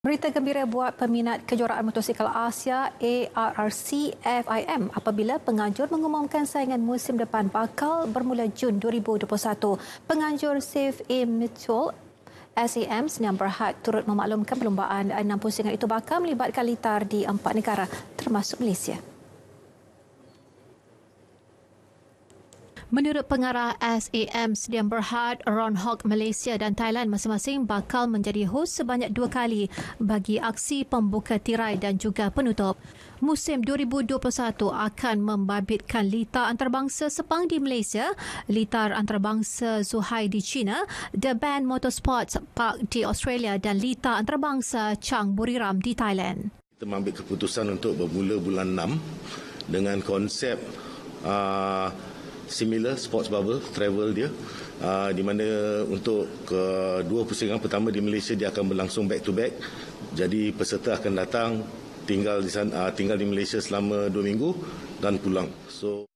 Berita gembira buat peminat kejuaraan motosikal Asia ARRC FIM apabila penganjur mengumumkan saingan musim depan bakal bermula Jun 2021. Penganjur Safe A. Mitchell SEM Senyam Berhad turut memaklumkan perlumbaan enam pusingan itu bakal melibatkan litar di empat negara termasuk Malaysia. Menurut pengarah SAM Sdian Berhad, Ron Hock Malaysia dan Thailand masing-masing bakal menjadi host sebanyak dua kali bagi aksi pembuka tirai dan juga penutup. Musim 2021 akan membabitkan litar antarabangsa Sepang di Malaysia, litar antarabangsa Zhuhai di China, The Band Motorsports Park di Australia dan litar antarabangsa Chang Buriram di Thailand. Kita mengambil keputusan untuk bermula bulan 6 dengan konsep uh, similar sports bubble travel dia uh, di mana untuk ke dua pusingan pertama di Malaysia dia akan berlangsung back to back jadi peserta akan datang tinggal di sana uh, tinggal di Malaysia selama dua minggu dan pulang so